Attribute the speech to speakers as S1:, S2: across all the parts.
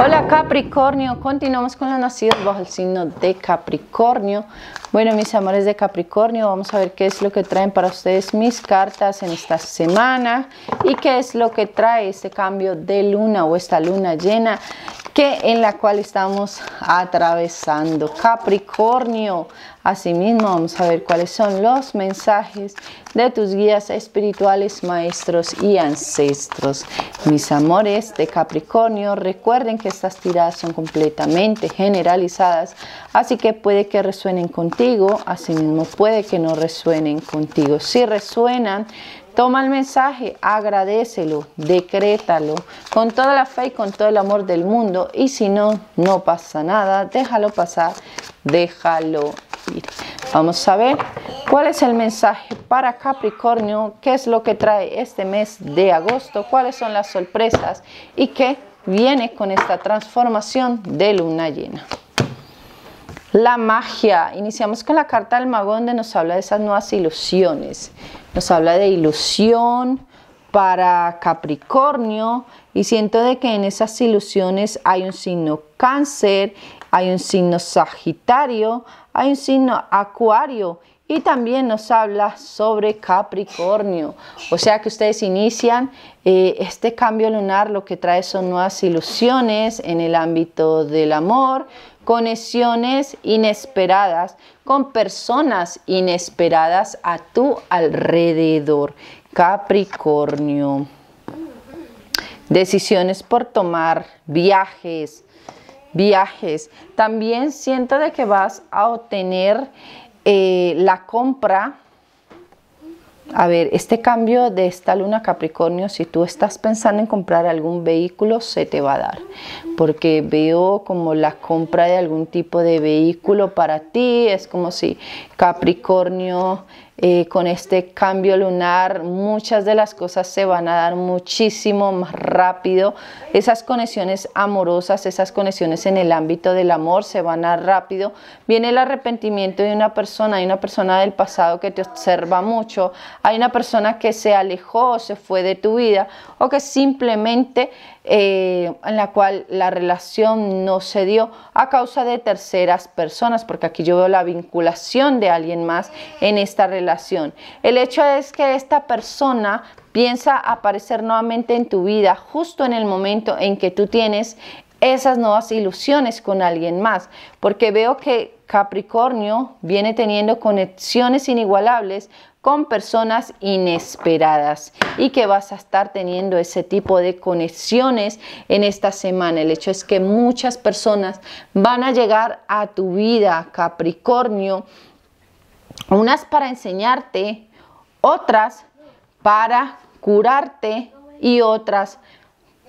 S1: Hola Capricornio, continuamos con los nacidos bajo el signo de Capricornio. Bueno, mis amores de Capricornio, vamos a ver qué es lo que traen para ustedes mis cartas en esta semana y qué es lo que trae este cambio de luna o esta luna llena que en la cual estamos atravesando. Capricornio, asimismo vamos a ver cuáles son los mensajes de tus guías espirituales, maestros y ancestros. Mis amores de Capricornio, recuerden que estas tiradas son completamente generalizadas, así que puede que resuenen contigo, asimismo puede que no resuenen contigo. Si resuenan, Toma el mensaje, agradecelo, decrétalo con toda la fe y con todo el amor del mundo. Y si no, no pasa nada, déjalo pasar, déjalo ir. Vamos a ver cuál es el mensaje para Capricornio, qué es lo que trae este mes de agosto, cuáles son las sorpresas y qué viene con esta transformación de luna llena. La magia. Iniciamos con la carta del mago donde nos habla de esas nuevas ilusiones. Nos habla de ilusión para Capricornio y siento de que en esas ilusiones hay un signo cáncer, hay un signo sagitario, hay un signo acuario y también nos habla sobre Capricornio. O sea que ustedes inician eh, este cambio lunar, lo que trae son nuevas ilusiones en el ámbito del amor, conexiones inesperadas con personas inesperadas a tu alrededor. Capricornio. Decisiones por tomar, viajes, viajes. También siento de que vas a obtener eh, la compra, a ver, este cambio de esta luna Capricornio, si tú estás pensando en comprar algún vehículo, se te va a dar, porque veo como la compra de algún tipo de vehículo para ti, es como si Capricornio eh, con este cambio lunar muchas de las cosas se van a dar muchísimo más rápido. Esas conexiones amorosas, esas conexiones en el ámbito del amor se van a dar rápido. Viene el arrepentimiento de una persona, hay una persona del pasado que te observa mucho, hay una persona que se alejó, se fue de tu vida o que simplemente eh, en la cual la relación no se dio a causa de terceras personas, porque aquí yo veo la vinculación de alguien más en esta relación el hecho es que esta persona piensa aparecer nuevamente en tu vida justo en el momento en que tú tienes esas nuevas ilusiones con alguien más, porque veo que Capricornio viene teniendo conexiones inigualables con personas inesperadas y que vas a estar teniendo ese tipo de conexiones en esta semana. El hecho es que muchas personas van a llegar a tu vida, Capricornio, unas para enseñarte, otras para curarte y otras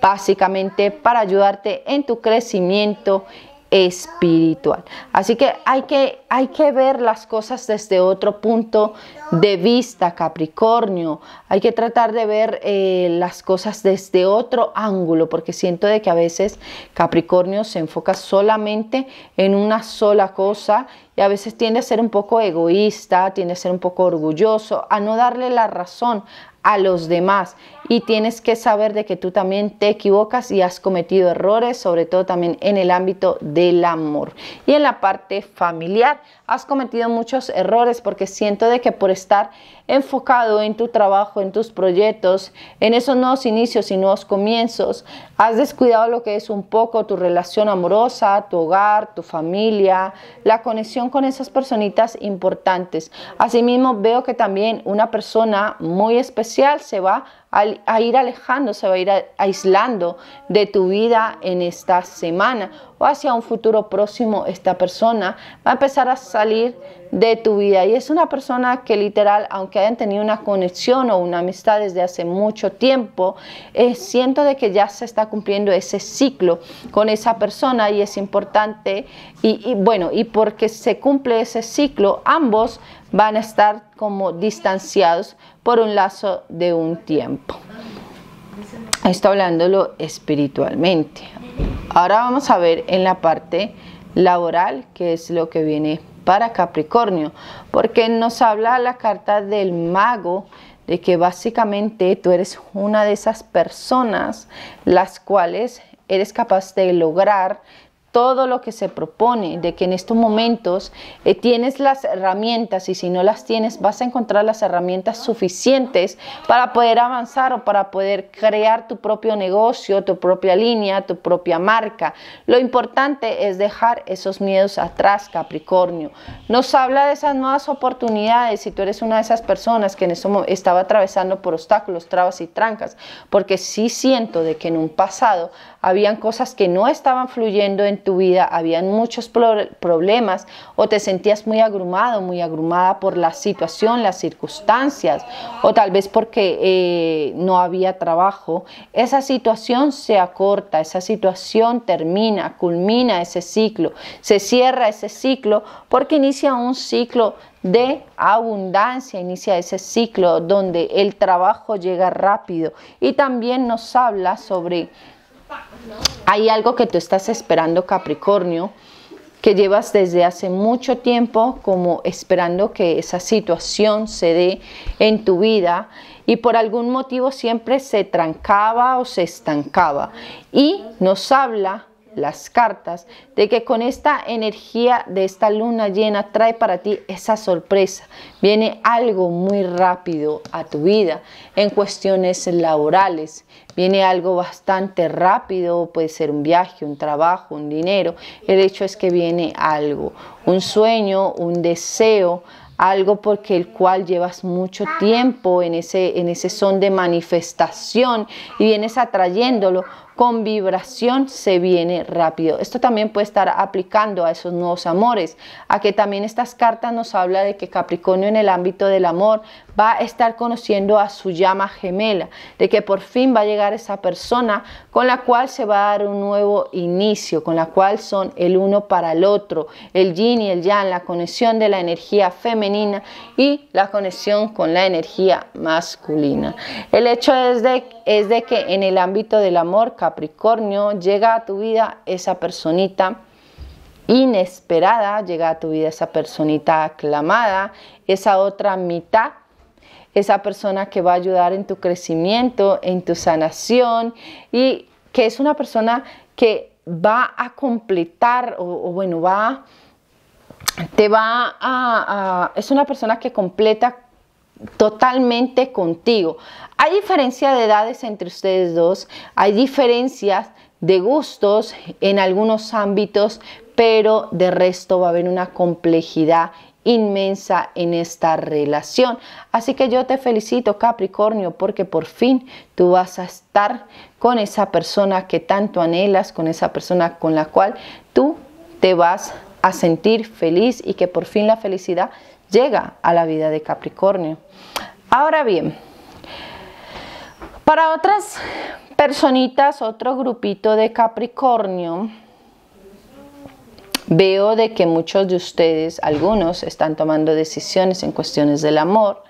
S1: básicamente para ayudarte en tu crecimiento espiritual. Así que hay que, hay que ver las cosas desde otro punto de vista, Capricornio. Hay que tratar de ver eh, las cosas desde otro ángulo, porque siento de que a veces Capricornio se enfoca solamente en una sola cosa y a veces tiende a ser un poco egoísta, tiende a ser un poco orgulloso, a no darle la razón a los demás y tienes que saber de que tú también te equivocas y has cometido errores, sobre todo también en el ámbito del amor. Y en la parte familiar, has cometido muchos errores porque siento de que por estar enfocado en tu trabajo, en tus proyectos, en esos nuevos inicios y nuevos comienzos, has descuidado lo que es un poco tu relación amorosa, tu hogar, tu familia, la conexión con esas personitas importantes. Asimismo, veo que también una persona muy especial se va a ir alejándose, va a ir aislando de tu vida en esta semana hacia un futuro próximo, esta persona va a empezar a salir de tu vida. Y es una persona que literal, aunque hayan tenido una conexión o una amistad desde hace mucho tiempo, eh, siento de que ya se está cumpliendo ese ciclo con esa persona y es importante. Y, bueno, y porque se cumple ese ciclo, ambos van a estar como distanciados por un lazo de un tiempo. Está hablándolo espiritualmente. Ahora vamos a ver en la parte laboral, que es lo que viene para Capricornio, porque nos habla la carta del mago de que básicamente tú eres una de esas personas las cuales eres capaz de lograr todo lo que se propone, de que en estos momentos eh, tienes las herramientas y si no las tienes vas a encontrar las herramientas suficientes para poder avanzar o para poder crear tu propio negocio, tu propia línea, tu propia marca. Lo importante es dejar esos miedos atrás, Capricornio. Nos habla de esas nuevas oportunidades si tú eres una de esas personas que en eso este estaba atravesando por obstáculos, trabas y trancas, porque sí siento de que en un pasado habían cosas que no estaban fluyendo en tu vida habían muchos problemas o te sentías muy agrumado, muy agrumada por la situación, las circunstancias o tal vez porque eh, no había trabajo, esa situación se acorta, esa situación termina, culmina ese ciclo, se cierra ese ciclo porque inicia un ciclo de abundancia, inicia ese ciclo donde el trabajo llega rápido y también nos habla sobre hay algo que tú estás esperando, Capricornio, que llevas desde hace mucho tiempo como esperando que esa situación se dé en tu vida y por algún motivo siempre se trancaba o se estancaba. Y nos habla las cartas de que con esta energía de esta luna llena trae para ti esa sorpresa. Viene algo muy rápido a tu vida en cuestiones laborales. Viene algo bastante rápido, puede ser un viaje, un trabajo, un dinero. El hecho es que viene algo, un sueño, un deseo, algo porque el cual llevas mucho tiempo en ese, en ese son de manifestación y vienes atrayéndolo con vibración se viene rápido. Esto también puede estar aplicando a esos nuevos amores, a que también estas cartas nos habla de que Capricornio en el ámbito del amor va a estar conociendo a su llama gemela, de que por fin va a llegar esa persona con la cual se va a dar un nuevo inicio, con la cual son el uno para el otro, el yin y el yang, la conexión de la energía femenina y la conexión con la energía masculina. El hecho es de, es de que en el ámbito del amor, Capricornio Capricornio, llega a tu vida esa personita inesperada, llega a tu vida esa personita aclamada, esa otra mitad, esa persona que va a ayudar en tu crecimiento, en tu sanación y que es una persona que va a completar o, bueno, va te va a, es una persona que completa totalmente contigo. Hay diferencia de edades entre ustedes dos, hay diferencias de gustos en algunos ámbitos, pero de resto va a haber una complejidad inmensa en esta relación. Así que yo te felicito Capricornio porque por fin tú vas a estar con esa persona que tanto anhelas, con esa persona con la cual tú te vas a sentir feliz y que por fin la felicidad llega a la vida de Capricornio. Ahora bien, para otras personitas, otro grupito de Capricornio, veo de que muchos de ustedes, algunos, están tomando decisiones en cuestiones del amor.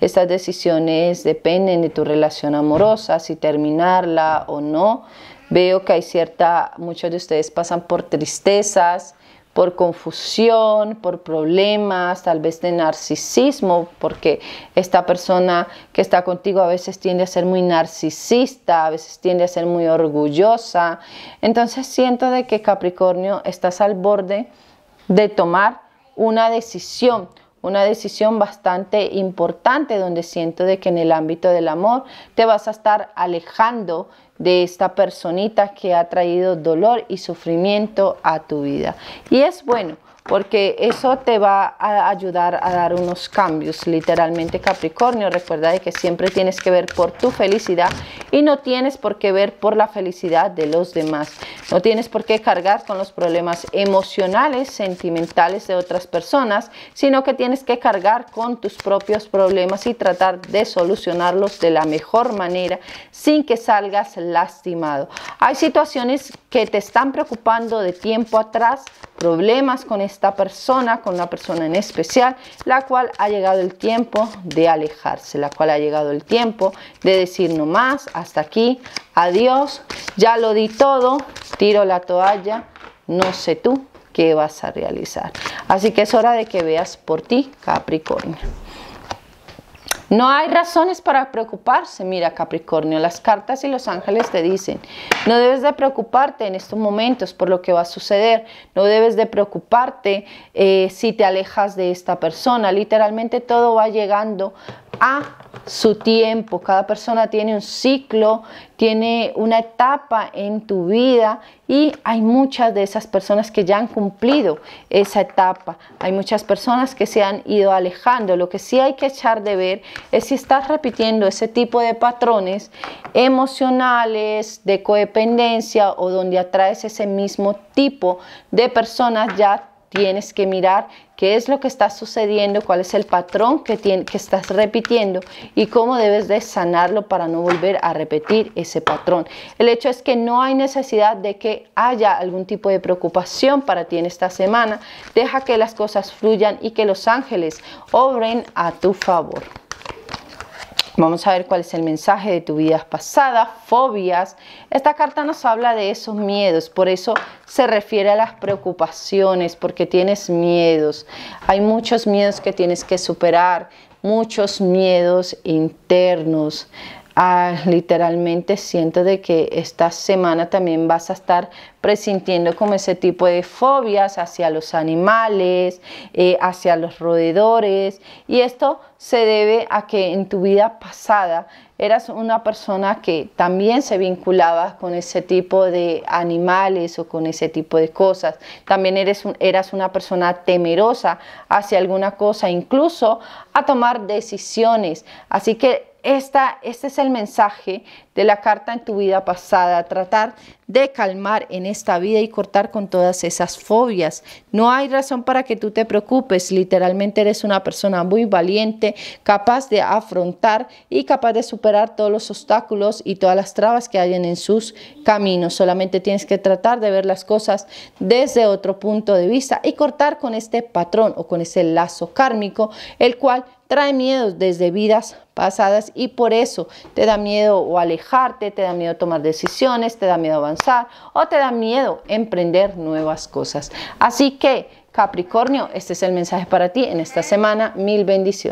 S1: Estas decisiones dependen de tu relación amorosa, si terminarla o no. Veo que hay cierta, muchos de ustedes pasan por tristezas, por confusión, por problemas, tal vez de narcisismo, porque esta persona que está contigo a veces tiende a ser muy narcisista, a veces tiende a ser muy orgullosa. Entonces siento de que Capricornio estás al borde de tomar una decisión una decisión bastante importante donde siento de que en el ámbito del amor te vas a estar alejando de esta personita que ha traído dolor y sufrimiento a tu vida. Y es bueno porque eso te va a ayudar a dar unos cambios, literalmente Capricornio. Recuerda que siempre tienes que ver por tu felicidad y no tienes por qué ver por la felicidad de los demás. No tienes por qué cargar con los problemas emocionales, sentimentales de otras personas, sino que tienes que cargar con tus propios problemas y tratar de solucionarlos de la mejor manera sin que salgas lastimado. Hay situaciones que te están preocupando de tiempo atrás, problemas con esta persona, con una persona en especial, la cual ha llegado el tiempo de alejarse, la cual ha llegado el tiempo de decir no más, hasta aquí, adiós, ya lo di todo, tiro la toalla, no sé tú qué vas a realizar. Así que es hora de que veas por ti, Capricornio. No hay razones para preocuparse, mira Capricornio, las cartas y los ángeles te dicen, no debes de preocuparte en estos momentos por lo que va a suceder, no debes de preocuparte eh, si te alejas de esta persona, literalmente todo va llegando a su tiempo, cada persona tiene un ciclo tiene una etapa en tu vida y hay muchas de esas personas que ya han cumplido esa etapa. Hay muchas personas que se han ido alejando. Lo que sí hay que echar de ver es si estás repitiendo ese tipo de patrones emocionales, de codependencia o donde atraes ese mismo tipo de personas ya tienes que mirar qué es lo que está sucediendo, cuál es el patrón que, que estás repitiendo y cómo debes de sanarlo para no volver a repetir ese patrón. El hecho es que no hay necesidad de que haya algún tipo de preocupación para ti en esta semana. Deja que las cosas fluyan y que los ángeles obren a tu favor. Vamos a ver cuál es el mensaje de tu vida pasada, fobias. Esta carta nos habla de esos miedos, por eso se refiere a las preocupaciones, porque tienes miedos. Hay muchos miedos que tienes que superar, muchos miedos internos. Ah, literalmente siento de que esta semana también vas a estar presintiendo como ese tipo de fobias hacia los animales, eh, hacia los roedores. Y esto se debe a que en tu vida pasada eras una persona que también se vinculaba con ese tipo de animales o con ese tipo de cosas. También eres eras una persona temerosa hacia alguna cosa, incluso a tomar decisiones. Así que este es el mensaje de la carta en tu vida pasada, tratar de calmar en esta vida y cortar con todas esas fobias. No hay razón para que tú te preocupes, literalmente eres una persona muy valiente, capaz de afrontar y capaz de superar todos los obstáculos y todas las trabas que hayan en sus caminos. Solamente tienes que tratar de ver las cosas desde otro punto de vista y cortar con este patrón o con ese lazo kármico, el cual trae miedos desde vidas pasadas y por eso te da miedo o alejarte, te da miedo tomar decisiones, te da miedo avanzar o te da miedo emprender nuevas cosas. Así que, Capricornio, este es el mensaje para ti en esta semana. Mil bendiciones.